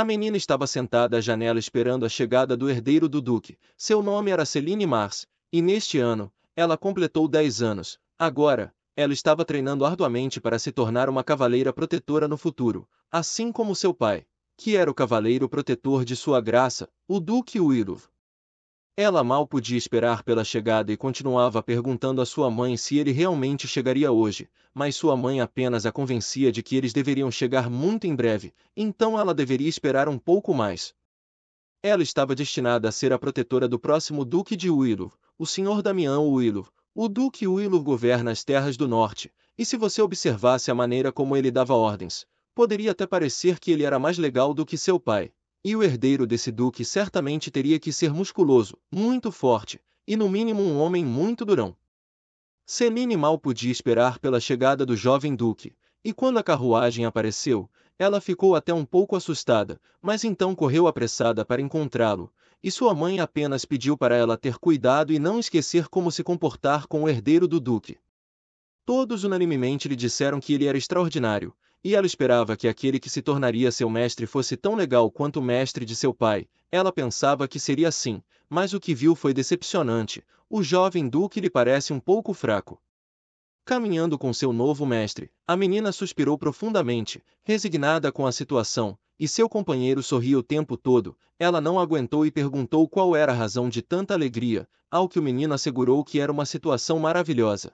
A menina estava sentada à janela esperando a chegada do herdeiro do duque. Seu nome era Celine Mars, e neste ano, ela completou 10 anos. Agora, ela estava treinando arduamente para se tornar uma cavaleira protetora no futuro, assim como seu pai, que era o cavaleiro protetor de sua graça, o duque Willow. Ela mal podia esperar pela chegada e continuava perguntando a sua mãe se ele realmente chegaria hoje, mas sua mãe apenas a convencia de que eles deveriam chegar muito em breve, então ela deveria esperar um pouco mais. Ela estava destinada a ser a protetora do próximo Duque de Willow, o Sr. Damião Willow. O Duque Willow governa as terras do norte, e se você observasse a maneira como ele dava ordens, poderia até parecer que ele era mais legal do que seu pai. E o herdeiro desse duque certamente teria que ser musculoso, muito forte, e no mínimo um homem muito durão. Celine mal podia esperar pela chegada do jovem duque, e quando a carruagem apareceu, ela ficou até um pouco assustada, mas então correu apressada para encontrá-lo, e sua mãe apenas pediu para ela ter cuidado e não esquecer como se comportar com o herdeiro do duque. Todos unanimemente lhe disseram que ele era extraordinário, e ela esperava que aquele que se tornaria seu mestre fosse tão legal quanto o mestre de seu pai. Ela pensava que seria assim, mas o que viu foi decepcionante. O jovem Duque lhe parece um pouco fraco. Caminhando com seu novo mestre, a menina suspirou profundamente, resignada com a situação, e seu companheiro sorria o tempo todo. Ela não aguentou e perguntou qual era a razão de tanta alegria, ao que o menino assegurou que era uma situação maravilhosa.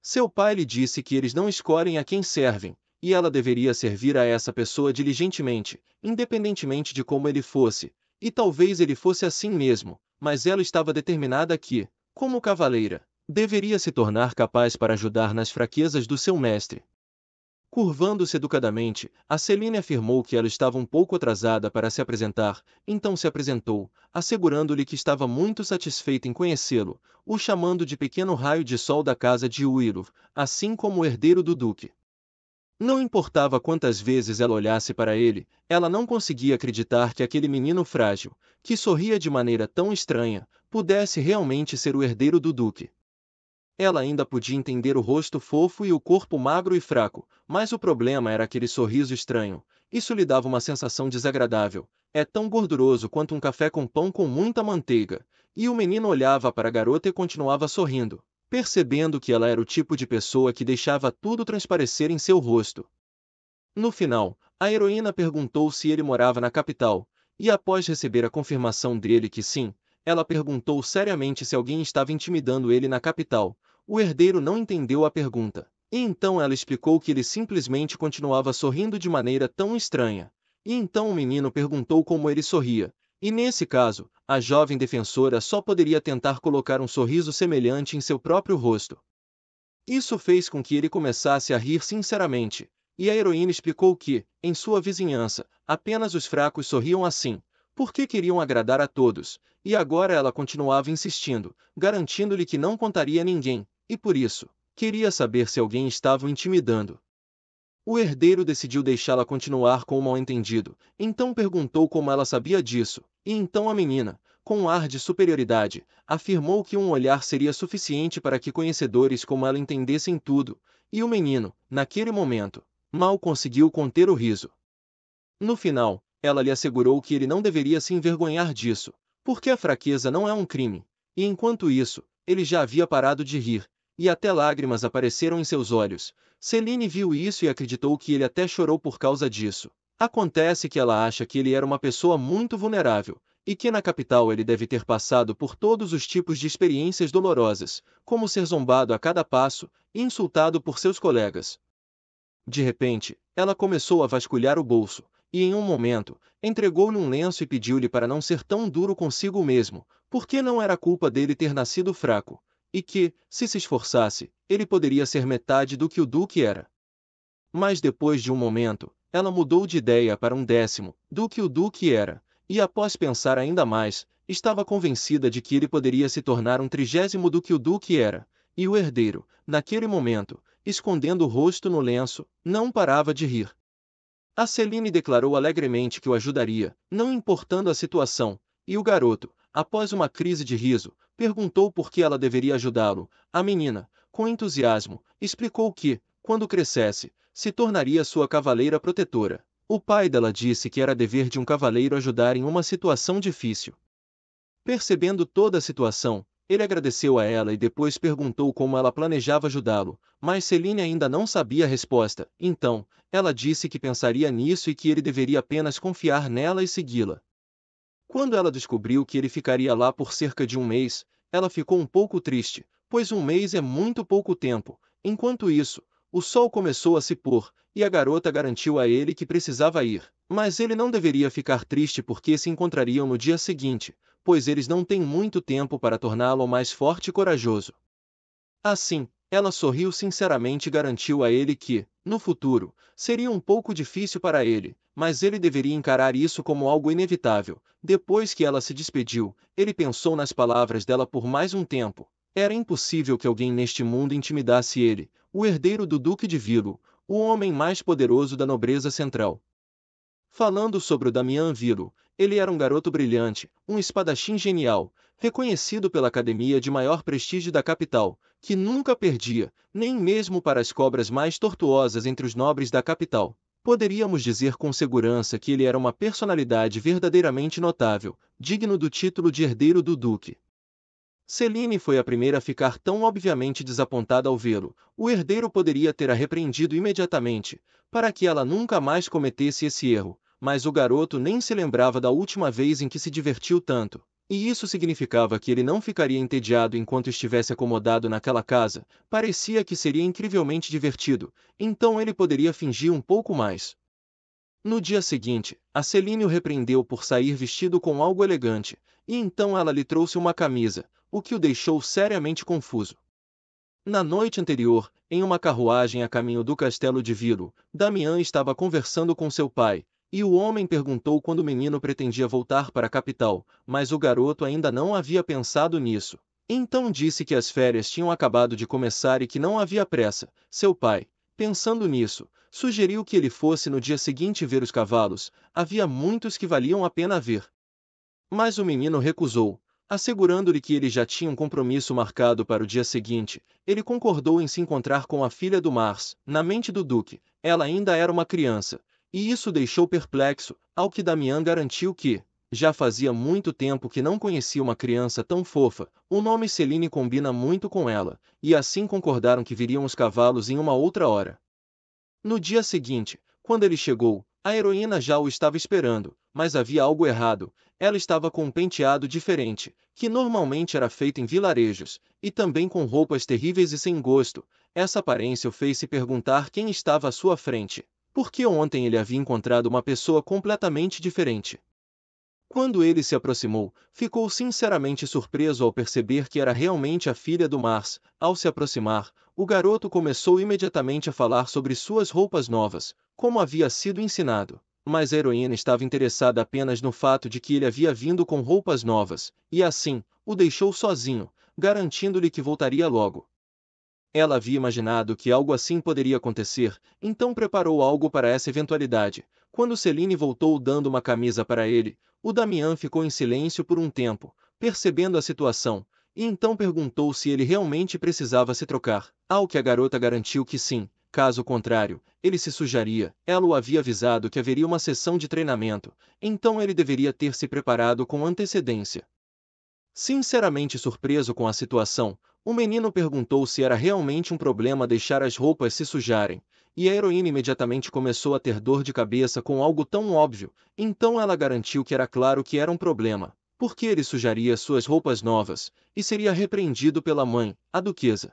Seu pai lhe disse que eles não escolhem a quem servem, e ela deveria servir a essa pessoa diligentemente, independentemente de como ele fosse, e talvez ele fosse assim mesmo, mas ela estava determinada que, como cavaleira, deveria se tornar capaz para ajudar nas fraquezas do seu mestre. Curvando-se educadamente, a Celine afirmou que ela estava um pouco atrasada para se apresentar, então se apresentou, assegurando-lhe que estava muito satisfeita em conhecê-lo, o chamando de pequeno raio de sol da casa de Uirov, assim como o herdeiro do duque. Não importava quantas vezes ela olhasse para ele, ela não conseguia acreditar que aquele menino frágil, que sorria de maneira tão estranha, pudesse realmente ser o herdeiro do Duque. Ela ainda podia entender o rosto fofo e o corpo magro e fraco, mas o problema era aquele sorriso estranho. Isso lhe dava uma sensação desagradável. É tão gorduroso quanto um café com pão com muita manteiga. E o menino olhava para a garota e continuava sorrindo percebendo que ela era o tipo de pessoa que deixava tudo transparecer em seu rosto. No final, a heroína perguntou se ele morava na capital, e após receber a confirmação dele que sim, ela perguntou seriamente se alguém estava intimidando ele na capital. O herdeiro não entendeu a pergunta. E então ela explicou que ele simplesmente continuava sorrindo de maneira tão estranha. E então o menino perguntou como ele sorria, e nesse caso, a jovem defensora só poderia tentar colocar um sorriso semelhante em seu próprio rosto. Isso fez com que ele começasse a rir sinceramente, e a heroína explicou que, em sua vizinhança, apenas os fracos sorriam assim, porque queriam agradar a todos, e agora ela continuava insistindo, garantindo-lhe que não contaria a ninguém, e por isso, queria saber se alguém estava o intimidando. O herdeiro decidiu deixá-la continuar com o mal-entendido, então perguntou como ela sabia disso, e então a menina, com um ar de superioridade, afirmou que um olhar seria suficiente para que conhecedores como ela entendessem tudo, e o menino, naquele momento, mal conseguiu conter o riso. No final, ela lhe assegurou que ele não deveria se envergonhar disso, porque a fraqueza não é um crime, e enquanto isso, ele já havia parado de rir, e até lágrimas apareceram em seus olhos. Celine viu isso e acreditou que ele até chorou por causa disso. Acontece que ela acha que ele era uma pessoa muito vulnerável, e que na capital ele deve ter passado por todos os tipos de experiências dolorosas, como ser zombado a cada passo, e insultado por seus colegas. De repente, ela começou a vasculhar o bolso, e em um momento, entregou-lhe um lenço e pediu-lhe para não ser tão duro consigo mesmo, porque não era culpa dele ter nascido fraco, e que, se se esforçasse, ele poderia ser metade do que o Duque era. Mas depois de um momento, ela mudou de ideia para um décimo do que o Duque era, e após pensar ainda mais, estava convencida de que ele poderia se tornar um trigésimo do que o Duque era, e o herdeiro, naquele momento, escondendo o rosto no lenço, não parava de rir. A Celine declarou alegremente que o ajudaria, não importando a situação, e o garoto, após uma crise de riso, perguntou por que ela deveria ajudá-lo. A menina, com entusiasmo, explicou que, quando crescesse, se tornaria sua cavaleira protetora. O pai dela disse que era dever de um cavaleiro ajudar em uma situação difícil. Percebendo toda a situação, ele agradeceu a ela e depois perguntou como ela planejava ajudá-lo, mas Celine ainda não sabia a resposta, então, ela disse que pensaria nisso e que ele deveria apenas confiar nela e segui-la. Quando ela descobriu que ele ficaria lá por cerca de um mês, ela ficou um pouco triste, pois um mês é muito pouco tempo. Enquanto isso, o sol começou a se pôr, e a garota garantiu a ele que precisava ir. Mas ele não deveria ficar triste porque se encontrariam no dia seguinte, pois eles não têm muito tempo para torná-lo mais forte e corajoso. Assim, ela sorriu sinceramente e garantiu a ele que, no futuro, seria um pouco difícil para ele, mas ele deveria encarar isso como algo inevitável. Depois que ela se despediu, ele pensou nas palavras dela por mais um tempo. Era impossível que alguém neste mundo intimidasse ele, o herdeiro do Duque de Vilo, o homem mais poderoso da nobreza central. Falando sobre o Damian Vilo, ele era um garoto brilhante, um espadachim genial, reconhecido pela academia de maior prestígio da capital, que nunca perdia, nem mesmo para as cobras mais tortuosas entre os nobres da capital poderíamos dizer com segurança que ele era uma personalidade verdadeiramente notável, digno do título de herdeiro do duque. Celine foi a primeira a ficar tão obviamente desapontada ao vê-lo. O herdeiro poderia ter a repreendido imediatamente, para que ela nunca mais cometesse esse erro, mas o garoto nem se lembrava da última vez em que se divertiu tanto. E isso significava que ele não ficaria entediado enquanto estivesse acomodado naquela casa, parecia que seria incrivelmente divertido, então ele poderia fingir um pouco mais. No dia seguinte, a Celine o repreendeu por sair vestido com algo elegante, e então ela lhe trouxe uma camisa, o que o deixou seriamente confuso. Na noite anterior, em uma carruagem a caminho do castelo de Viro, Damian estava conversando com seu pai, e o homem perguntou quando o menino pretendia voltar para a capital, mas o garoto ainda não havia pensado nisso. Então disse que as férias tinham acabado de começar e que não havia pressa. Seu pai, pensando nisso, sugeriu que ele fosse no dia seguinte ver os cavalos, havia muitos que valiam a pena ver. Mas o menino recusou, assegurando-lhe que ele já tinha um compromisso marcado para o dia seguinte. Ele concordou em se encontrar com a filha do Mars, na mente do duque, ela ainda era uma criança, e isso deixou perplexo, ao que Damian garantiu que, já fazia muito tempo que não conhecia uma criança tão fofa, o nome Celine combina muito com ela, e assim concordaram que viriam os cavalos em uma outra hora. No dia seguinte, quando ele chegou, a heroína já o estava esperando, mas havia algo errado, ela estava com um penteado diferente, que normalmente era feito em vilarejos, e também com roupas terríveis e sem gosto, essa aparência o fez se perguntar quem estava à sua frente porque ontem ele havia encontrado uma pessoa completamente diferente. Quando ele se aproximou, ficou sinceramente surpreso ao perceber que era realmente a filha do Mars. Ao se aproximar, o garoto começou imediatamente a falar sobre suas roupas novas, como havia sido ensinado. Mas a heroína estava interessada apenas no fato de que ele havia vindo com roupas novas, e assim, o deixou sozinho, garantindo-lhe que voltaria logo. Ela havia imaginado que algo assim poderia acontecer, então preparou algo para essa eventualidade. Quando Celine voltou dando uma camisa para ele, o Damião ficou em silêncio por um tempo, percebendo a situação, e então perguntou se ele realmente precisava se trocar, ao que a garota garantiu que sim, caso contrário, ele se sujaria. Ela o havia avisado que haveria uma sessão de treinamento, então ele deveria ter se preparado com antecedência. Sinceramente surpreso com a situação, o menino perguntou se era realmente um problema deixar as roupas se sujarem, e a heroína imediatamente começou a ter dor de cabeça com algo tão óbvio, então ela garantiu que era claro que era um problema, porque ele sujaria suas roupas novas, e seria repreendido pela mãe, a duquesa.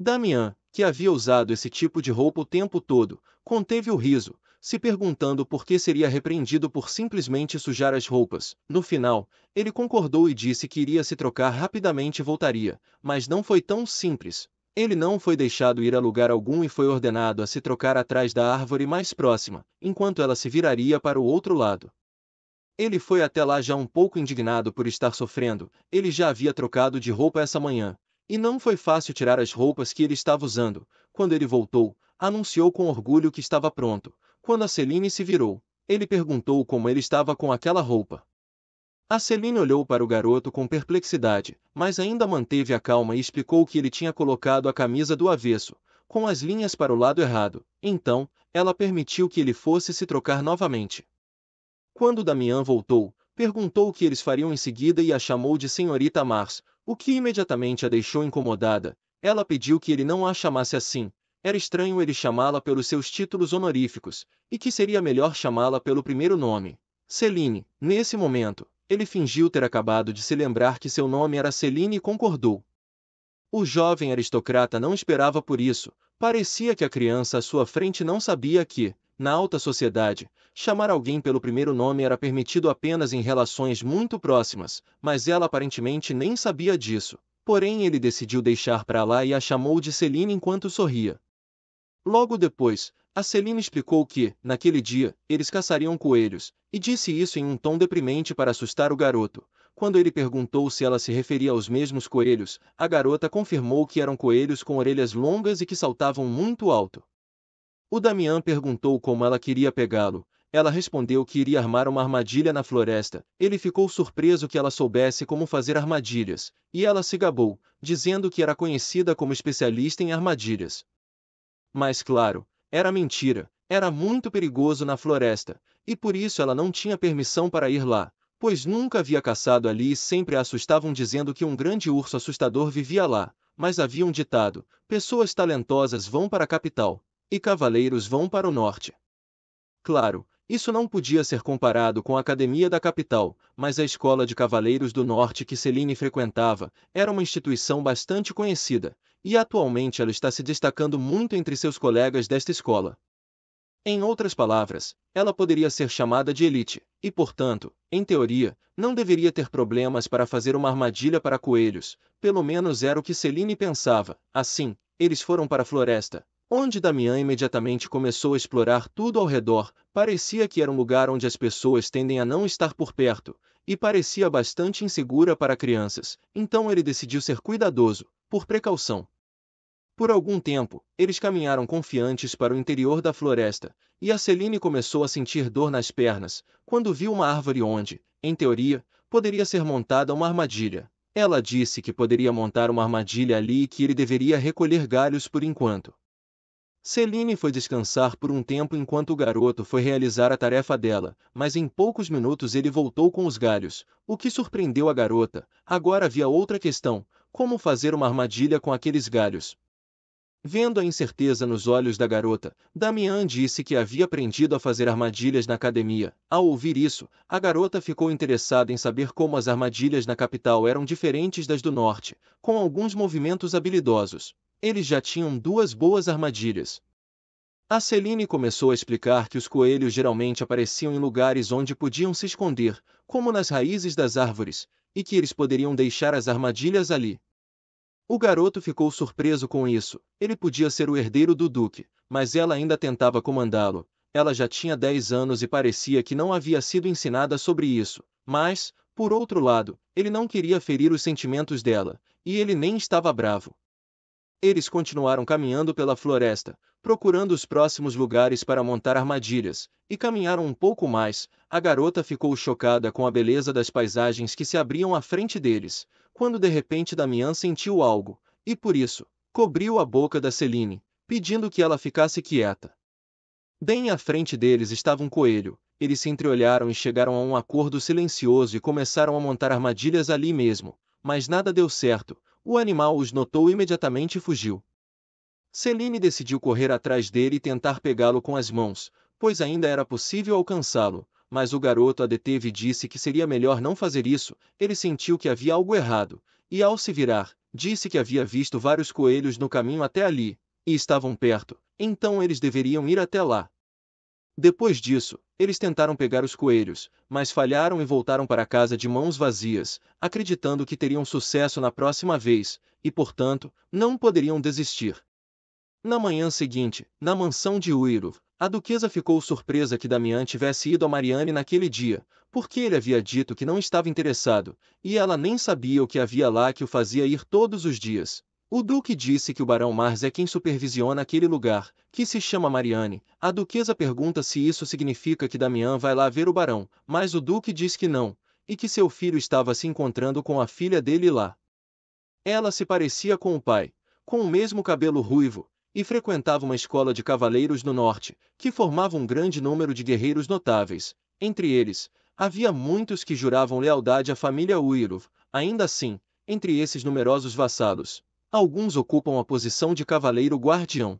Damian, que havia usado esse tipo de roupa o tempo todo, conteve o riso, se perguntando por que seria repreendido por simplesmente sujar as roupas. No final, ele concordou e disse que iria se trocar rapidamente e voltaria, mas não foi tão simples. Ele não foi deixado ir a lugar algum e foi ordenado a se trocar atrás da árvore mais próxima, enquanto ela se viraria para o outro lado. Ele foi até lá já um pouco indignado por estar sofrendo, ele já havia trocado de roupa essa manhã, e não foi fácil tirar as roupas que ele estava usando. Quando ele voltou, anunciou com orgulho que estava pronto, quando a Celine se virou, ele perguntou como ele estava com aquela roupa. A Celine olhou para o garoto com perplexidade, mas ainda manteve a calma e explicou que ele tinha colocado a camisa do avesso, com as linhas para o lado errado. Então, ela permitiu que ele fosse se trocar novamente. Quando Damian voltou, perguntou o que eles fariam em seguida e a chamou de Senhorita Mars, o que imediatamente a deixou incomodada. Ela pediu que ele não a chamasse assim, era estranho ele chamá-la pelos seus títulos honoríficos, e que seria melhor chamá-la pelo primeiro nome. Celine, nesse momento, ele fingiu ter acabado de se lembrar que seu nome era Celine e concordou. O jovem aristocrata não esperava por isso, parecia que a criança à sua frente não sabia que, na alta sociedade, chamar alguém pelo primeiro nome era permitido apenas em relações muito próximas, mas ela aparentemente nem sabia disso. Porém, ele decidiu deixar para lá e a chamou de Celine enquanto sorria. Logo depois, a Celina explicou que, naquele dia, eles caçariam coelhos, e disse isso em um tom deprimente para assustar o garoto. Quando ele perguntou se ela se referia aos mesmos coelhos, a garota confirmou que eram coelhos com orelhas longas e que saltavam muito alto. O Damião perguntou como ela queria pegá-lo. Ela respondeu que iria armar uma armadilha na floresta. Ele ficou surpreso que ela soubesse como fazer armadilhas, e ela se gabou, dizendo que era conhecida como especialista em armadilhas. Mas claro, era mentira, era muito perigoso na floresta, e por isso ela não tinha permissão para ir lá, pois nunca havia caçado ali e sempre a assustavam dizendo que um grande urso assustador vivia lá, mas havia um ditado: pessoas talentosas vão para a capital, e cavaleiros vão para o norte. Claro, isso não podia ser comparado com a academia da capital, mas a escola de cavaleiros do norte que Celine frequentava era uma instituição bastante conhecida, e atualmente ela está se destacando muito entre seus colegas desta escola. Em outras palavras, ela poderia ser chamada de elite, e portanto, em teoria, não deveria ter problemas para fazer uma armadilha para coelhos, pelo menos era o que Celine pensava. Assim, eles foram para a floresta, onde Damião imediatamente começou a explorar tudo ao redor, parecia que era um lugar onde as pessoas tendem a não estar por perto, e parecia bastante insegura para crianças, então ele decidiu ser cuidadoso, por precaução. Por algum tempo, eles caminharam confiantes para o interior da floresta, e a Celine começou a sentir dor nas pernas, quando viu uma árvore onde, em teoria, poderia ser montada uma armadilha. Ela disse que poderia montar uma armadilha ali e que ele deveria recolher galhos por enquanto. Celine foi descansar por um tempo enquanto o garoto foi realizar a tarefa dela, mas em poucos minutos ele voltou com os galhos, o que surpreendeu a garota. Agora havia outra questão: como fazer uma armadilha com aqueles galhos. Vendo a incerteza nos olhos da garota, Damian disse que havia aprendido a fazer armadilhas na academia. Ao ouvir isso, a garota ficou interessada em saber como as armadilhas na capital eram diferentes das do norte, com alguns movimentos habilidosos. Eles já tinham duas boas armadilhas. A Celine começou a explicar que os coelhos geralmente apareciam em lugares onde podiam se esconder, como nas raízes das árvores, e que eles poderiam deixar as armadilhas ali. O garoto ficou surpreso com isso. Ele podia ser o herdeiro do duque, mas ela ainda tentava comandá-lo. Ela já tinha 10 anos e parecia que não havia sido ensinada sobre isso. Mas, por outro lado, ele não queria ferir os sentimentos dela, e ele nem estava bravo. Eles continuaram caminhando pela floresta, procurando os próximos lugares para montar armadilhas, e caminharam um pouco mais. A garota ficou chocada com a beleza das paisagens que se abriam à frente deles, quando de repente Damião sentiu algo, e por isso, cobriu a boca da Celine, pedindo que ela ficasse quieta. Bem à frente deles estava um coelho, eles se entreolharam e chegaram a um acordo silencioso e começaram a montar armadilhas ali mesmo, mas nada deu certo, o animal os notou imediatamente e fugiu. Celine decidiu correr atrás dele e tentar pegá-lo com as mãos, pois ainda era possível alcançá-lo, mas o garoto a deteve e disse que seria melhor não fazer isso. Ele sentiu que havia algo errado, e ao se virar, disse que havia visto vários coelhos no caminho até ali, e estavam perto, então eles deveriam ir até lá. Depois disso, eles tentaram pegar os coelhos, mas falharam e voltaram para casa de mãos vazias, acreditando que teriam sucesso na próxima vez, e portanto, não poderiam desistir. Na manhã seguinte, na mansão de Uirov, a duquesa ficou surpresa que Damian tivesse ido a Marianne naquele dia, porque ele havia dito que não estava interessado, e ela nem sabia o que havia lá que o fazia ir todos os dias. O duque disse que o barão Mars é quem supervisiona aquele lugar, que se chama Marianne. A duquesa pergunta se isso significa que Damian vai lá ver o barão, mas o duque diz que não, e que seu filho estava se encontrando com a filha dele lá. Ela se parecia com o pai, com o mesmo cabelo ruivo, e frequentava uma escola de cavaleiros no norte, que formava um grande número de guerreiros notáveis. Entre eles, havia muitos que juravam lealdade à família Uirov, ainda assim, entre esses numerosos vassalos, alguns ocupam a posição de cavaleiro guardião.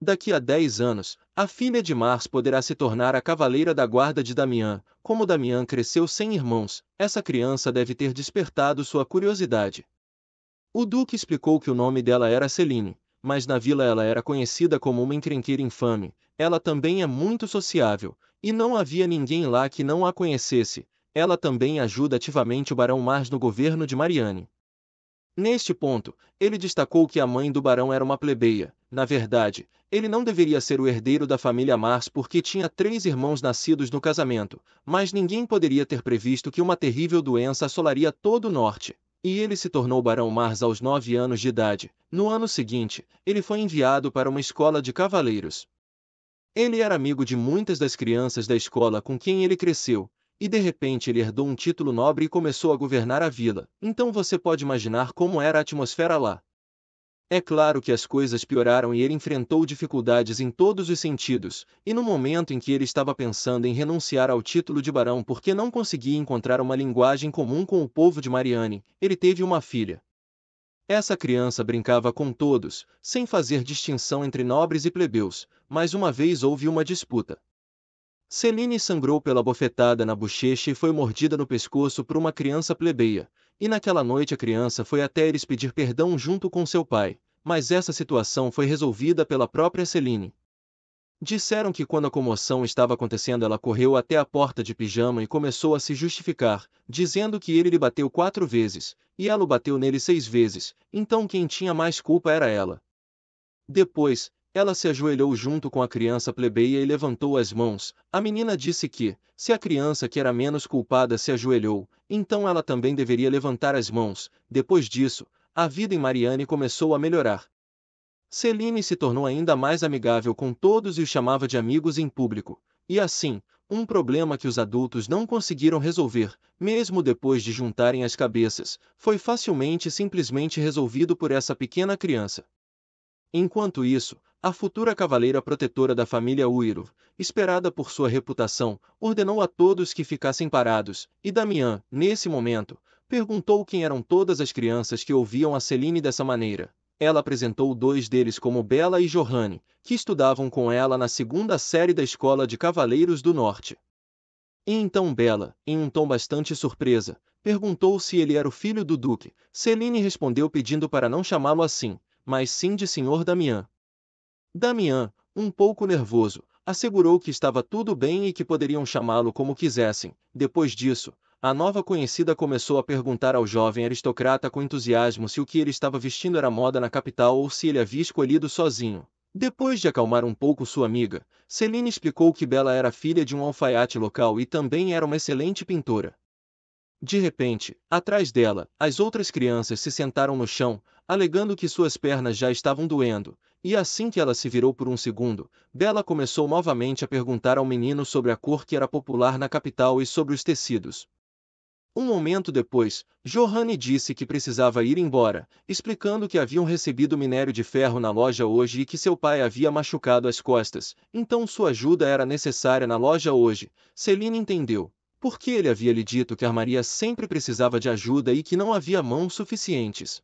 Daqui a dez anos, a filha de Mars poderá se tornar a cavaleira da guarda de Damián. Como Damián cresceu sem irmãos, essa criança deve ter despertado sua curiosidade. O Duque explicou que o nome dela era Celine, mas na vila ela era conhecida como uma encrenqueira infame. Ela também é muito sociável, e não havia ninguém lá que não a conhecesse. Ela também ajuda ativamente o Barão Mars no governo de Marianne. Neste ponto, ele destacou que a mãe do barão era uma plebeia. Na verdade, ele não deveria ser o herdeiro da família Mars porque tinha três irmãos nascidos no casamento, mas ninguém poderia ter previsto que uma terrível doença assolaria todo o norte e ele se tornou Barão Mars aos nove anos de idade. No ano seguinte, ele foi enviado para uma escola de cavaleiros. Ele era amigo de muitas das crianças da escola com quem ele cresceu, e de repente ele herdou um título nobre e começou a governar a vila. Então você pode imaginar como era a atmosfera lá. É claro que as coisas pioraram e ele enfrentou dificuldades em todos os sentidos, e no momento em que ele estava pensando em renunciar ao título de barão porque não conseguia encontrar uma linguagem comum com o povo de Marianne, ele teve uma filha. Essa criança brincava com todos, sem fazer distinção entre nobres e plebeus, mas uma vez houve uma disputa. Celine sangrou pela bofetada na bochecha e foi mordida no pescoço por uma criança plebeia, e naquela noite a criança foi até eles pedir perdão junto com seu pai, mas essa situação foi resolvida pela própria Celine. Disseram que quando a comoção estava acontecendo ela correu até a porta de pijama e começou a se justificar, dizendo que ele lhe bateu quatro vezes, e ela o bateu nele seis vezes, então quem tinha mais culpa era ela. Depois, ela se ajoelhou junto com a criança plebeia e levantou as mãos. A menina disse que, se a criança que era menos culpada se ajoelhou, então ela também deveria levantar as mãos. Depois disso, a vida em Marianne começou a melhorar. Celine se tornou ainda mais amigável com todos e os chamava de amigos em público. E assim, um problema que os adultos não conseguiram resolver, mesmo depois de juntarem as cabeças, foi facilmente e simplesmente resolvido por essa pequena criança. Enquanto isso, a futura cavaleira protetora da família Uiro, esperada por sua reputação, ordenou a todos que ficassem parados, e Damian, nesse momento, perguntou quem eram todas as crianças que ouviam a Celine dessa maneira. Ela apresentou dois deles como Bela e Johanne, que estudavam com ela na segunda série da Escola de Cavaleiros do Norte. E então Bela, em um tom bastante surpresa, perguntou se ele era o filho do duque. Celine respondeu pedindo para não chamá-lo assim, mas sim de Sr. Damian. Damião, um pouco nervoso, assegurou que estava tudo bem e que poderiam chamá-lo como quisessem. Depois disso, a nova conhecida começou a perguntar ao jovem aristocrata com entusiasmo se o que ele estava vestindo era moda na capital ou se ele havia escolhido sozinho. Depois de acalmar um pouco sua amiga, Celine explicou que Bela era filha de um alfaiate local e também era uma excelente pintora. De repente, atrás dela, as outras crianças se sentaram no chão, alegando que suas pernas já estavam doendo, e assim que ela se virou por um segundo, Bela começou novamente a perguntar ao menino sobre a cor que era popular na capital e sobre os tecidos. Um momento depois, Johanne disse que precisava ir embora, explicando que haviam recebido minério de ferro na loja hoje e que seu pai havia machucado as costas, então sua ajuda era necessária na loja hoje. Celine entendeu. Porque ele havia lhe dito que a Maria sempre precisava de ajuda e que não havia mãos suficientes.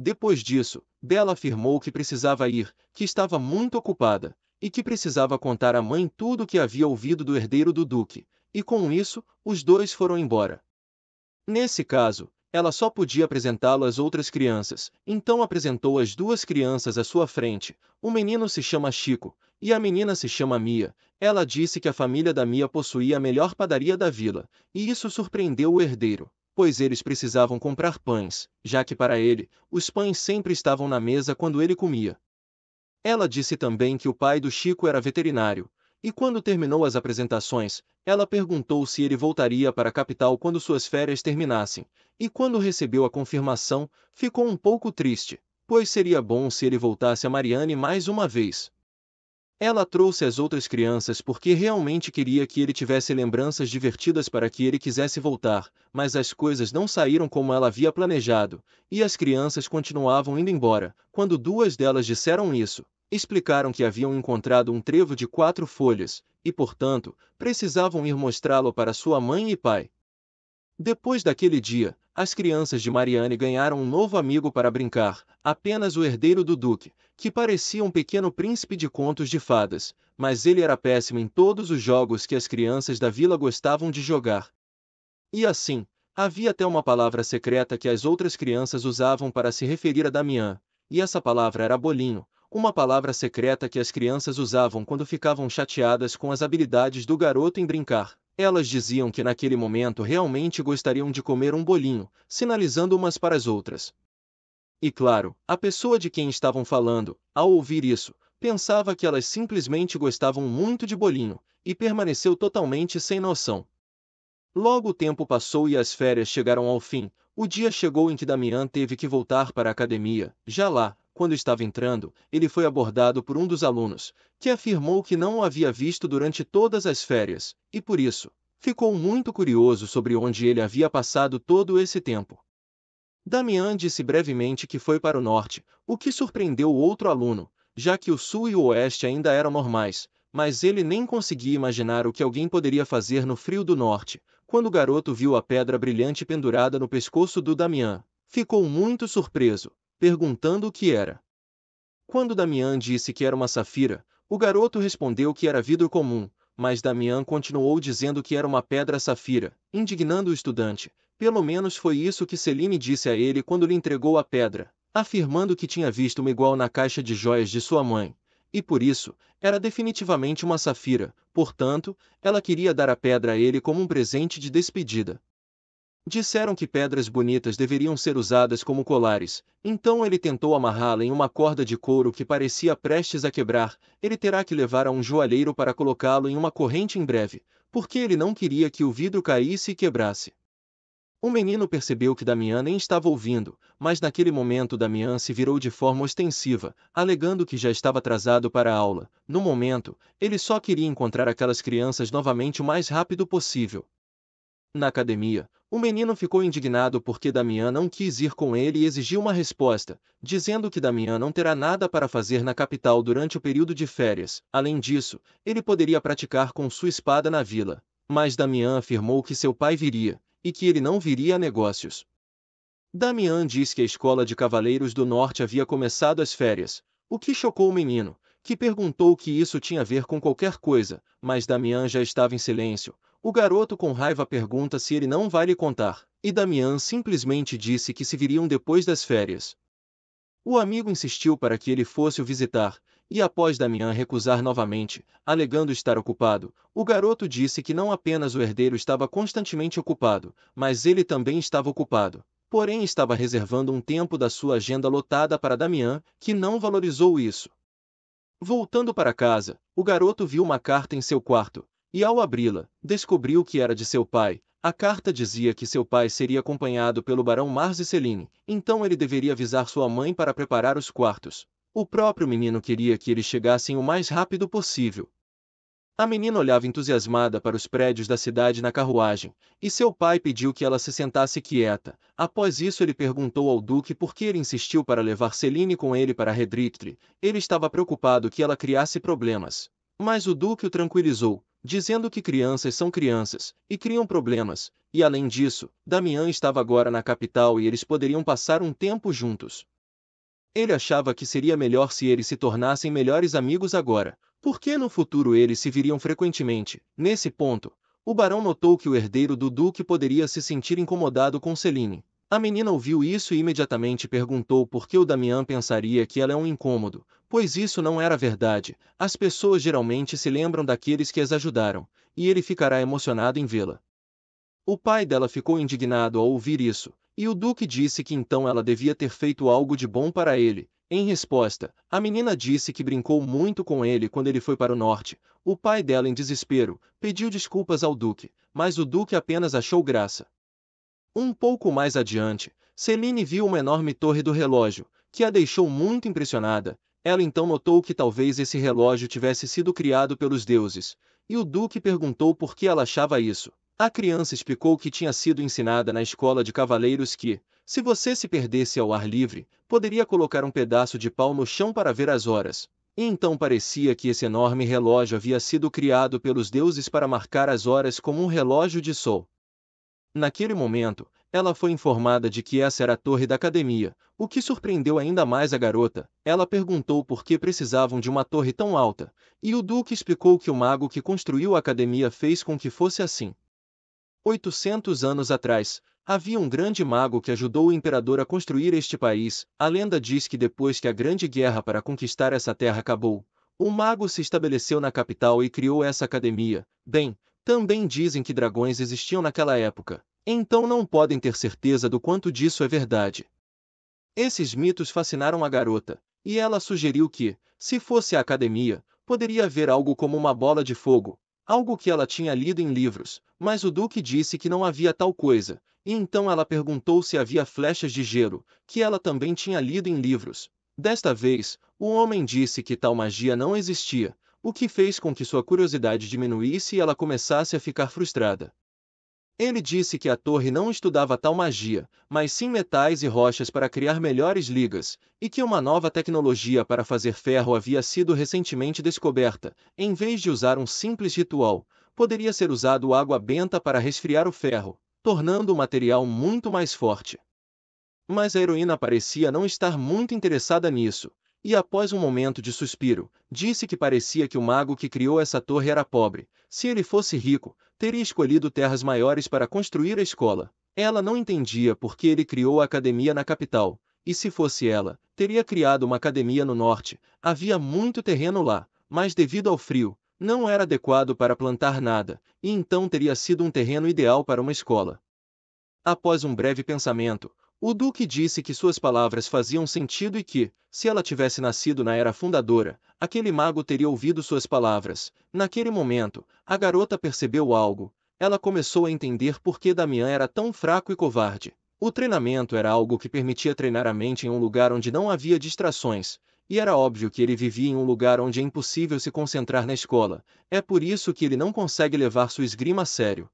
Depois disso, Bela afirmou que precisava ir, que estava muito ocupada, e que precisava contar à mãe tudo o que havia ouvido do herdeiro do duque, e com isso, os dois foram embora. Nesse caso, ela só podia apresentá-lo às outras crianças, então apresentou as duas crianças à sua frente. O menino se chama Chico, e a menina se chama Mia. Ela disse que a família da Mia possuía a melhor padaria da vila, e isso surpreendeu o herdeiro pois eles precisavam comprar pães, já que para ele, os pães sempre estavam na mesa quando ele comia. Ela disse também que o pai do Chico era veterinário, e quando terminou as apresentações, ela perguntou se ele voltaria para a capital quando suas férias terminassem, e quando recebeu a confirmação, ficou um pouco triste, pois seria bom se ele voltasse a Marianne mais uma vez, ela trouxe as outras crianças porque realmente queria que ele tivesse lembranças divertidas para que ele quisesse voltar, mas as coisas não saíram como ela havia planejado, e as crianças continuavam indo embora. Quando duas delas disseram isso, explicaram que haviam encontrado um trevo de quatro folhas, e, portanto, precisavam ir mostrá-lo para sua mãe e pai. Depois daquele dia, as crianças de Marianne ganharam um novo amigo para brincar, apenas o herdeiro do Duque, que parecia um pequeno príncipe de contos de fadas, mas ele era péssimo em todos os jogos que as crianças da vila gostavam de jogar. E assim, havia até uma palavra secreta que as outras crianças usavam para se referir a Damião, e essa palavra era bolinho, uma palavra secreta que as crianças usavam quando ficavam chateadas com as habilidades do garoto em brincar. Elas diziam que naquele momento realmente gostariam de comer um bolinho, sinalizando umas para as outras. E claro, a pessoa de quem estavam falando, ao ouvir isso, pensava que elas simplesmente gostavam muito de bolinho, e permaneceu totalmente sem noção. Logo o tempo passou e as férias chegaram ao fim. O dia chegou em que Damian teve que voltar para a academia. Já lá, quando estava entrando, ele foi abordado por um dos alunos, que afirmou que não o havia visto durante todas as férias, e por isso, ficou muito curioso sobre onde ele havia passado todo esse tempo. Damian disse brevemente que foi para o norte, o que surpreendeu o outro aluno, já que o sul e o oeste ainda eram normais, mas ele nem conseguia imaginar o que alguém poderia fazer no frio do norte. Quando o garoto viu a pedra brilhante pendurada no pescoço do Damian, ficou muito surpreso, perguntando o que era. Quando Damian disse que era uma safira, o garoto respondeu que era vidro comum, mas Damian continuou dizendo que era uma pedra safira, indignando o estudante, pelo menos foi isso que Selim disse a ele quando lhe entregou a pedra, afirmando que tinha visto uma igual na caixa de joias de sua mãe, e por isso, era definitivamente uma safira, portanto, ela queria dar a pedra a ele como um presente de despedida. Disseram que pedras bonitas deveriam ser usadas como colares, então ele tentou amarrá-la em uma corda de couro que parecia prestes a quebrar, ele terá que levar a um joalheiro para colocá-lo em uma corrente em breve, porque ele não queria que o vidro caísse e quebrasse. O menino percebeu que Damian nem estava ouvindo, mas naquele momento Damian se virou de forma ostensiva, alegando que já estava atrasado para a aula. No momento, ele só queria encontrar aquelas crianças novamente o mais rápido possível. Na academia, o menino ficou indignado porque Damian não quis ir com ele e exigiu uma resposta, dizendo que Damian não terá nada para fazer na capital durante o período de férias. Além disso, ele poderia praticar com sua espada na vila. Mas Damian afirmou que seu pai viria, e que ele não viria a negócios. Damian diz que a escola de cavaleiros do norte havia começado as férias, o que chocou o menino, que perguntou o que isso tinha a ver com qualquer coisa, mas Damian já estava em silêncio. O garoto com raiva pergunta se ele não vai lhe contar, e Damian simplesmente disse que se viriam depois das férias. O amigo insistiu para que ele fosse o visitar, e após Damião recusar novamente, alegando estar ocupado, o garoto disse que não apenas o herdeiro estava constantemente ocupado, mas ele também estava ocupado. Porém estava reservando um tempo da sua agenda lotada para Damião, que não valorizou isso. Voltando para casa, o garoto viu uma carta em seu quarto, e ao abri-la, descobriu que era de seu pai. A carta dizia que seu pai seria acompanhado pelo barão Marzicelline, então ele deveria avisar sua mãe para preparar os quartos. O próprio menino queria que eles chegassem o mais rápido possível. A menina olhava entusiasmada para os prédios da cidade na carruagem, e seu pai pediu que ela se sentasse quieta. Após isso, ele perguntou ao Duque por que ele insistiu para levar Celine com ele para Redritre. Ele estava preocupado que ela criasse problemas. Mas o Duque o tranquilizou, dizendo que crianças são crianças e criam problemas, e além disso, Damian estava agora na capital e eles poderiam passar um tempo juntos. Ele achava que seria melhor se eles se tornassem melhores amigos agora, porque no futuro eles se viriam frequentemente. Nesse ponto, o barão notou que o herdeiro do duque poderia se sentir incomodado com Celine. A menina ouviu isso e imediatamente perguntou por que o Damian pensaria que ela é um incômodo, pois isso não era verdade. As pessoas geralmente se lembram daqueles que as ajudaram, e ele ficará emocionado em vê-la. O pai dela ficou indignado ao ouvir isso, e o duque disse que então ela devia ter feito algo de bom para ele. Em resposta, a menina disse que brincou muito com ele quando ele foi para o norte. O pai dela, em desespero, pediu desculpas ao duque, mas o duque apenas achou graça. Um pouco mais adiante, Celine viu uma enorme torre do relógio, que a deixou muito impressionada. Ela então notou que talvez esse relógio tivesse sido criado pelos deuses, e o duque perguntou por que ela achava isso. A criança explicou que tinha sido ensinada na escola de cavaleiros que, se você se perdesse ao ar livre, poderia colocar um pedaço de pau no chão para ver as horas. E então parecia que esse enorme relógio havia sido criado pelos deuses para marcar as horas como um relógio de sol. Naquele momento, ela foi informada de que essa era a torre da academia, o que surpreendeu ainda mais a garota. Ela perguntou por que precisavam de uma torre tão alta, e o Duque explicou que o mago que construiu a academia fez com que fosse assim. 800 anos atrás, havia um grande mago que ajudou o imperador a construir este país. A lenda diz que depois que a grande guerra para conquistar essa terra acabou, o mago se estabeleceu na capital e criou essa academia. Bem, também dizem que dragões existiam naquela época, então não podem ter certeza do quanto disso é verdade. Esses mitos fascinaram a garota, e ela sugeriu que, se fosse a academia, poderia haver algo como uma bola de fogo, algo que ela tinha lido em livros, mas o duque disse que não havia tal coisa, e então ela perguntou se havia flechas de gelo, que ela também tinha lido em livros. Desta vez, o homem disse que tal magia não existia, o que fez com que sua curiosidade diminuísse e ela começasse a ficar frustrada. Ele disse que a torre não estudava tal magia, mas sim metais e rochas para criar melhores ligas, e que uma nova tecnologia para fazer ferro havia sido recentemente descoberta. Em vez de usar um simples ritual, poderia ser usado água benta para resfriar o ferro, tornando o material muito mais forte. Mas a heroína parecia não estar muito interessada nisso, e após um momento de suspiro, disse que parecia que o mago que criou essa torre era pobre. Se ele fosse rico, teria escolhido terras maiores para construir a escola. Ela não entendia por que ele criou a academia na capital, e se fosse ela, teria criado uma academia no norte. Havia muito terreno lá, mas devido ao frio, não era adequado para plantar nada, e então teria sido um terreno ideal para uma escola. Após um breve pensamento, o Duque disse que suas palavras faziam sentido e que, se ela tivesse nascido na era fundadora, aquele mago teria ouvido suas palavras. Naquele momento, a garota percebeu algo. Ela começou a entender por que Damian era tão fraco e covarde. O treinamento era algo que permitia treinar a mente em um lugar onde não havia distrações, e era óbvio que ele vivia em um lugar onde é impossível se concentrar na escola. É por isso que ele não consegue levar sua esgrima a sério.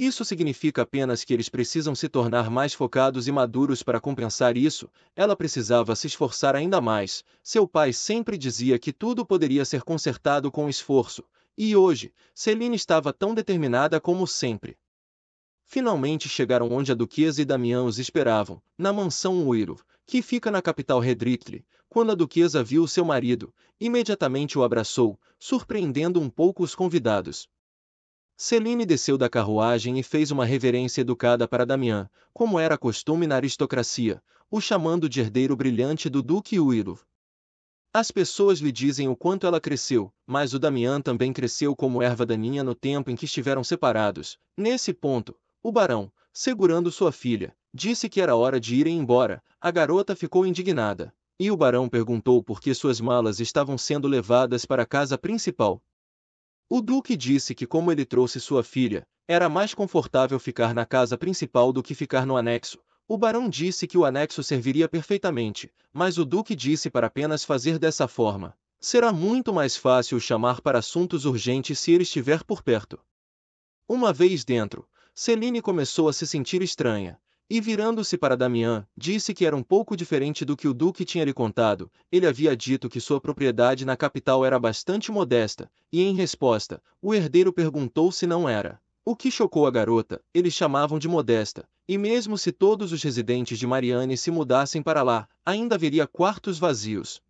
Isso significa apenas que eles precisam se tornar mais focados e maduros para compensar isso, ela precisava se esforçar ainda mais. Seu pai sempre dizia que tudo poderia ser consertado com esforço, e hoje, Celine estava tão determinada como sempre. Finalmente chegaram onde a Duquesa e Damião os esperavam, na mansão Uiro, que fica na capital Redritle. Quando a Duquesa viu seu marido, imediatamente o abraçou, surpreendendo um pouco os convidados. Celine desceu da carruagem e fez uma reverência educada para Damian, como era costume na aristocracia, o chamando de herdeiro brilhante do Duque Uiro. As pessoas lhe dizem o quanto ela cresceu, mas o Damian também cresceu como erva daninha no tempo em que estiveram separados. Nesse ponto, o barão, segurando sua filha, disse que era hora de irem embora. A garota ficou indignada. E o barão perguntou por que suas malas estavam sendo levadas para a casa principal, o duque disse que como ele trouxe sua filha, era mais confortável ficar na casa principal do que ficar no anexo. O barão disse que o anexo serviria perfeitamente, mas o duque disse para apenas fazer dessa forma. Será muito mais fácil chamar para assuntos urgentes se ele estiver por perto. Uma vez dentro, Celine começou a se sentir estranha. E virando-se para Damião, disse que era um pouco diferente do que o duque tinha lhe contado, ele havia dito que sua propriedade na capital era bastante modesta, e em resposta, o herdeiro perguntou se não era. O que chocou a garota, eles chamavam de modesta, e mesmo se todos os residentes de Marianne se mudassem para lá, ainda haveria quartos vazios,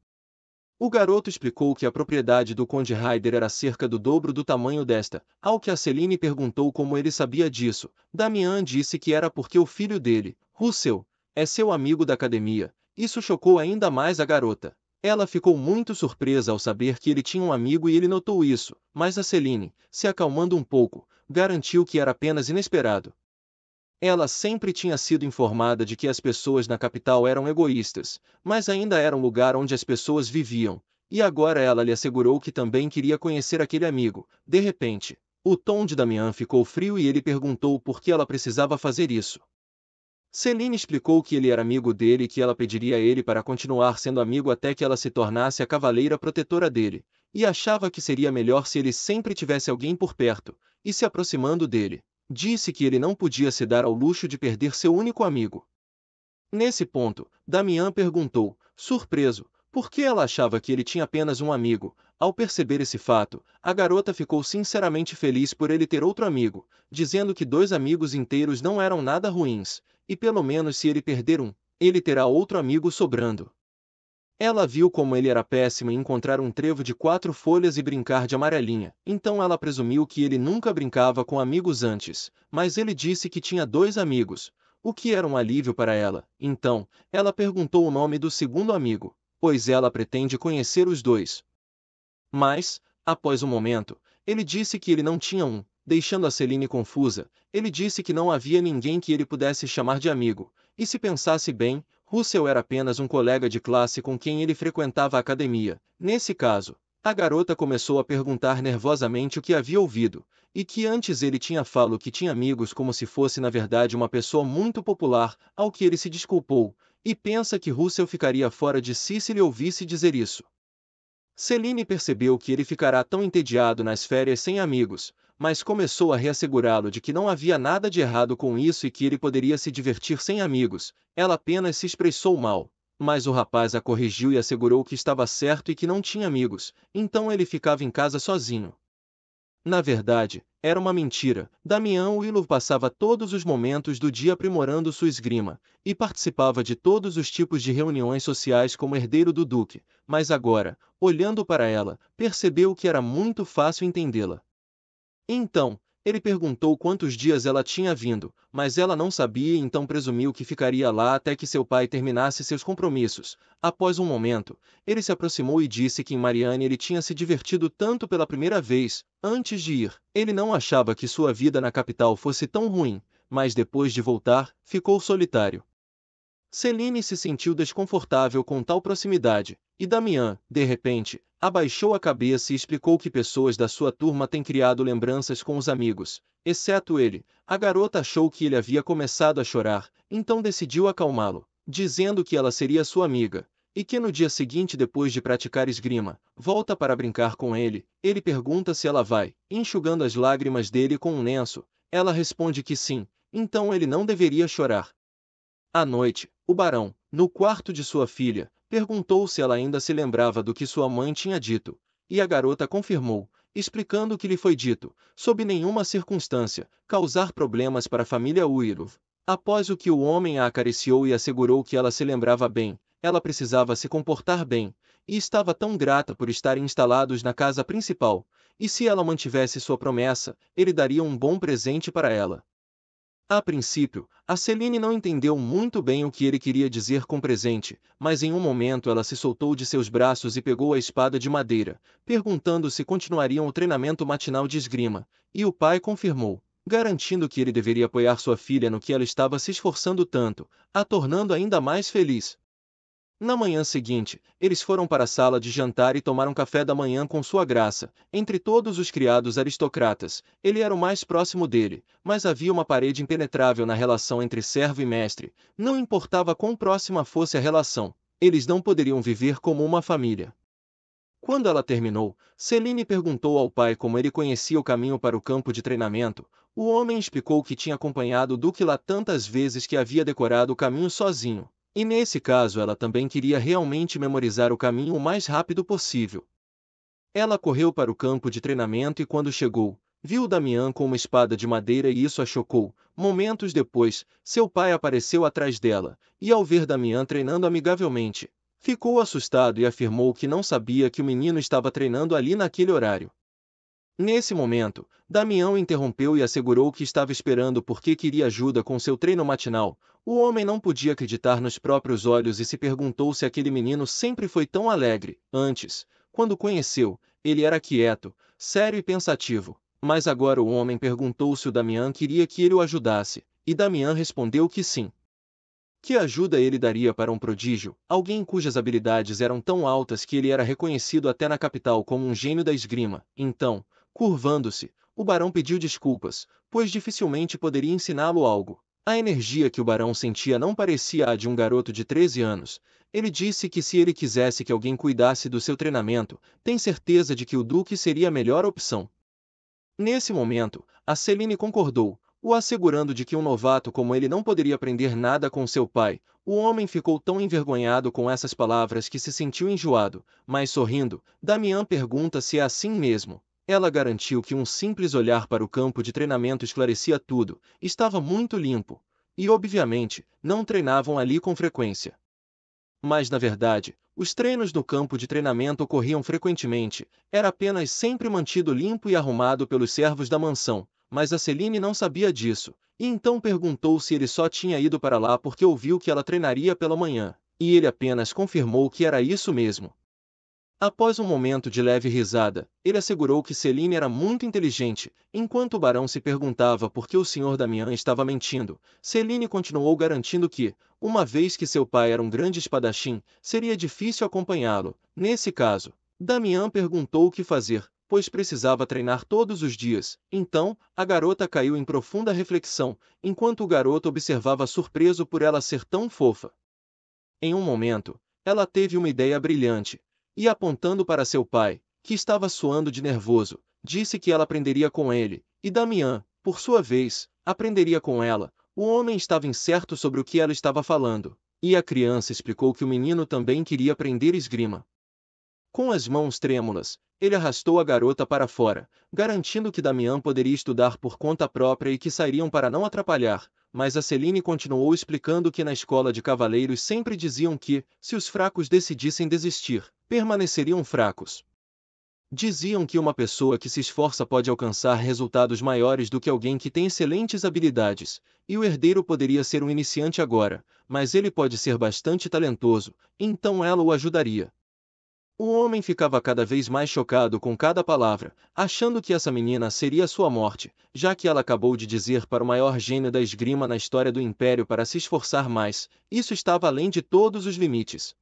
o garoto explicou que a propriedade do Conde Ryder era cerca do dobro do tamanho desta, ao que a Celine perguntou como ele sabia disso. Damian disse que era porque o filho dele, Russell, é seu amigo da academia. Isso chocou ainda mais a garota. Ela ficou muito surpresa ao saber que ele tinha um amigo e ele notou isso, mas a Celine, se acalmando um pouco, garantiu que era apenas inesperado. Ela sempre tinha sido informada de que as pessoas na capital eram egoístas, mas ainda era um lugar onde as pessoas viviam, e agora ela lhe assegurou que também queria conhecer aquele amigo. De repente, o tom de Damian ficou frio e ele perguntou por que ela precisava fazer isso. Celine explicou que ele era amigo dele e que ela pediria a ele para continuar sendo amigo até que ela se tornasse a cavaleira protetora dele, e achava que seria melhor se ele sempre tivesse alguém por perto, e se aproximando dele disse que ele não podia se dar ao luxo de perder seu único amigo. Nesse ponto, Damian perguntou, surpreso, por que ela achava que ele tinha apenas um amigo. Ao perceber esse fato, a garota ficou sinceramente feliz por ele ter outro amigo, dizendo que dois amigos inteiros não eram nada ruins, e pelo menos se ele perder um, ele terá outro amigo sobrando. Ela viu como ele era péssimo em encontrar um trevo de quatro folhas e brincar de amarelinha, então ela presumiu que ele nunca brincava com amigos antes, mas ele disse que tinha dois amigos, o que era um alívio para ela. Então, ela perguntou o nome do segundo amigo, pois ela pretende conhecer os dois. Mas, após um momento, ele disse que ele não tinha um, deixando a Celine confusa. Ele disse que não havia ninguém que ele pudesse chamar de amigo, e se pensasse bem, Russell era apenas um colega de classe com quem ele frequentava a academia. Nesse caso, a garota começou a perguntar nervosamente o que havia ouvido, e que antes ele tinha falo que tinha amigos como se fosse na verdade uma pessoa muito popular, ao que ele se desculpou, e pensa que Russell ficaria fora de si se lhe ouvisse dizer isso. Celine percebeu que ele ficará tão entediado nas férias sem amigos, mas começou a reassegurá-lo de que não havia nada de errado com isso e que ele poderia se divertir sem amigos. Ela apenas se expressou mal, mas o rapaz a corrigiu e assegurou que estava certo e que não tinha amigos, então ele ficava em casa sozinho. Na verdade, era uma mentira. Damião Willow passava todos os momentos do dia aprimorando sua esgrima, e participava de todos os tipos de reuniões sociais como herdeiro do Duque, mas agora, olhando para ela, percebeu que era muito fácil entendê-la. Então, ele perguntou quantos dias ela tinha vindo, mas ela não sabia e então presumiu que ficaria lá até que seu pai terminasse seus compromissos. Após um momento, ele se aproximou e disse que em Marianne ele tinha se divertido tanto pela primeira vez. Antes de ir, ele não achava que sua vida na capital fosse tão ruim, mas depois de voltar, ficou solitário. Celine se sentiu desconfortável com tal proximidade, e Damian, de repente, Abaixou a cabeça e explicou que pessoas da sua turma têm criado lembranças com os amigos, exceto ele. A garota achou que ele havia começado a chorar, então decidiu acalmá-lo, dizendo que ela seria sua amiga, e que no dia seguinte, depois de praticar esgrima, volta para brincar com ele. Ele pergunta se ela vai, enxugando as lágrimas dele com um lenço. Ela responde que sim, então ele não deveria chorar. À noite, o barão, no quarto de sua filha, Perguntou se ela ainda se lembrava do que sua mãe tinha dito, e a garota confirmou, explicando o que lhe foi dito, sob nenhuma circunstância, causar problemas para a família Uirov. Após o que o homem a acariciou e assegurou que ela se lembrava bem, ela precisava se comportar bem, e estava tão grata por estarem instalados na casa principal, e se ela mantivesse sua promessa, ele daria um bom presente para ela. A princípio, a Celine não entendeu muito bem o que ele queria dizer com presente, mas em um momento ela se soltou de seus braços e pegou a espada de madeira, perguntando se continuariam o treinamento matinal de esgrima, e o pai confirmou, garantindo que ele deveria apoiar sua filha no que ela estava se esforçando tanto, a tornando ainda mais feliz. Na manhã seguinte, eles foram para a sala de jantar e tomaram café da manhã com sua graça. Entre todos os criados aristocratas, ele era o mais próximo dele, mas havia uma parede impenetrável na relação entre servo e mestre. Não importava quão próxima fosse a relação, eles não poderiam viver como uma família. Quando ela terminou, Celine perguntou ao pai como ele conhecia o caminho para o campo de treinamento. O homem explicou que tinha acompanhado Duque lá tantas vezes que havia decorado o caminho sozinho e nesse caso ela também queria realmente memorizar o caminho o mais rápido possível. Ela correu para o campo de treinamento e quando chegou, viu Damião com uma espada de madeira e isso a chocou. Momentos depois, seu pai apareceu atrás dela, e ao ver Damião treinando amigavelmente, ficou assustado e afirmou que não sabia que o menino estava treinando ali naquele horário. Nesse momento, Damião interrompeu e assegurou que estava esperando porque queria ajuda com seu treino matinal. O homem não podia acreditar nos próprios olhos e se perguntou se aquele menino sempre foi tão alegre. Antes, quando conheceu, ele era quieto, sério e pensativo. Mas agora o homem perguntou se o Damião queria que ele o ajudasse, e Damião respondeu que sim. Que ajuda ele daria para um prodígio, alguém cujas habilidades eram tão altas que ele era reconhecido até na capital como um gênio da esgrima. Então, Curvando-se, o barão pediu desculpas, pois dificilmente poderia ensiná-lo algo. A energia que o barão sentia não parecia a de um garoto de 13 anos. Ele disse que se ele quisesse que alguém cuidasse do seu treinamento, tem certeza de que o duque seria a melhor opção. Nesse momento, a Celine concordou, o assegurando de que um novato como ele não poderia aprender nada com seu pai. O homem ficou tão envergonhado com essas palavras que se sentiu enjoado, mas sorrindo, Damião pergunta se é assim mesmo. Ela garantiu que um simples olhar para o campo de treinamento esclarecia tudo, estava muito limpo, e obviamente, não treinavam ali com frequência. Mas na verdade, os treinos no campo de treinamento ocorriam frequentemente, era apenas sempre mantido limpo e arrumado pelos servos da mansão, mas a Celine não sabia disso, e então perguntou se ele só tinha ido para lá porque ouviu que ela treinaria pela manhã, e ele apenas confirmou que era isso mesmo. Após um momento de leve risada, ele assegurou que Celine era muito inteligente. Enquanto o barão se perguntava por que o senhor Damian estava mentindo, Celine continuou garantindo que, uma vez que seu pai era um grande espadachim, seria difícil acompanhá-lo. Nesse caso, Damian perguntou o que fazer, pois precisava treinar todos os dias. Então, a garota caiu em profunda reflexão, enquanto o garoto observava surpreso por ela ser tão fofa. Em um momento, ela teve uma ideia brilhante e apontando para seu pai, que estava suando de nervoso, disse que ela aprenderia com ele, e Damião, por sua vez, aprenderia com ela. O homem estava incerto sobre o que ela estava falando, e a criança explicou que o menino também queria aprender esgrima. Com as mãos trêmulas, ele arrastou a garota para fora, garantindo que Damião poderia estudar por conta própria e que sairiam para não atrapalhar, mas a Celine continuou explicando que na escola de cavaleiros sempre diziam que, se os fracos decidissem desistir, permaneceriam fracos. Diziam que uma pessoa que se esforça pode alcançar resultados maiores do que alguém que tem excelentes habilidades, e o herdeiro poderia ser um iniciante agora, mas ele pode ser bastante talentoso, então ela o ajudaria. O homem ficava cada vez mais chocado com cada palavra, achando que essa menina seria sua morte, já que ela acabou de dizer para o maior gênio da esgrima na história do império para se esforçar mais, isso estava além de todos os limites.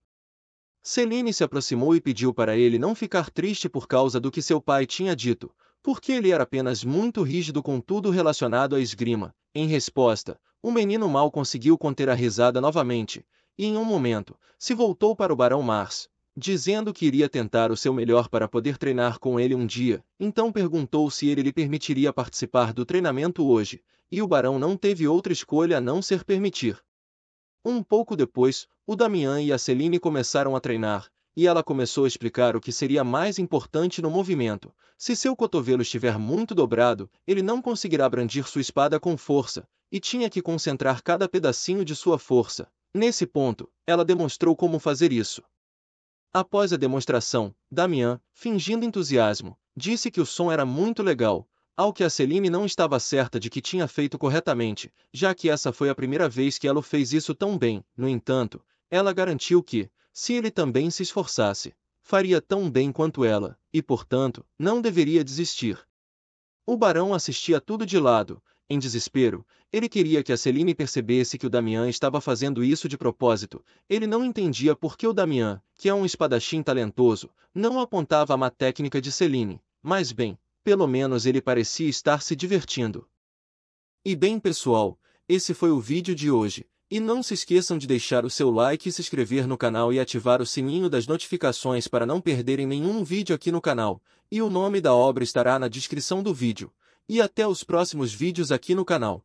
Celine se aproximou e pediu para ele não ficar triste por causa do que seu pai tinha dito, porque ele era apenas muito rígido com tudo relacionado à esgrima. Em resposta, o menino mal conseguiu conter a risada novamente, e em um momento, se voltou para o Barão Mars, dizendo que iria tentar o seu melhor para poder treinar com ele um dia, então perguntou se ele lhe permitiria participar do treinamento hoje, e o Barão não teve outra escolha a não ser permitir. Um pouco depois, o Damian e a Celine começaram a treinar, e ela começou a explicar o que seria mais importante no movimento. Se seu cotovelo estiver muito dobrado, ele não conseguirá brandir sua espada com força, e tinha que concentrar cada pedacinho de sua força. Nesse ponto, ela demonstrou como fazer isso. Após a demonstração, Damian, fingindo entusiasmo, disse que o som era muito legal, ao que a Selime não estava certa de que tinha feito corretamente, já que essa foi a primeira vez que ela o fez isso tão bem, no entanto, ela garantiu que, se ele também se esforçasse, faria tão bem quanto ela, e portanto, não deveria desistir. O barão assistia tudo de lado, em desespero, ele queria que a Selime percebesse que o Damian estava fazendo isso de propósito. Ele não entendia por que o Damian, que é um espadachim talentoso, não apontava a má técnica de Selime. Mas bem, pelo menos ele parecia estar se divertindo. E bem pessoal, esse foi o vídeo de hoje, e não se esqueçam de deixar o seu like e se inscrever no canal e ativar o sininho das notificações para não perderem nenhum vídeo aqui no canal, e o nome da obra estará na descrição do vídeo. E até os próximos vídeos aqui no canal.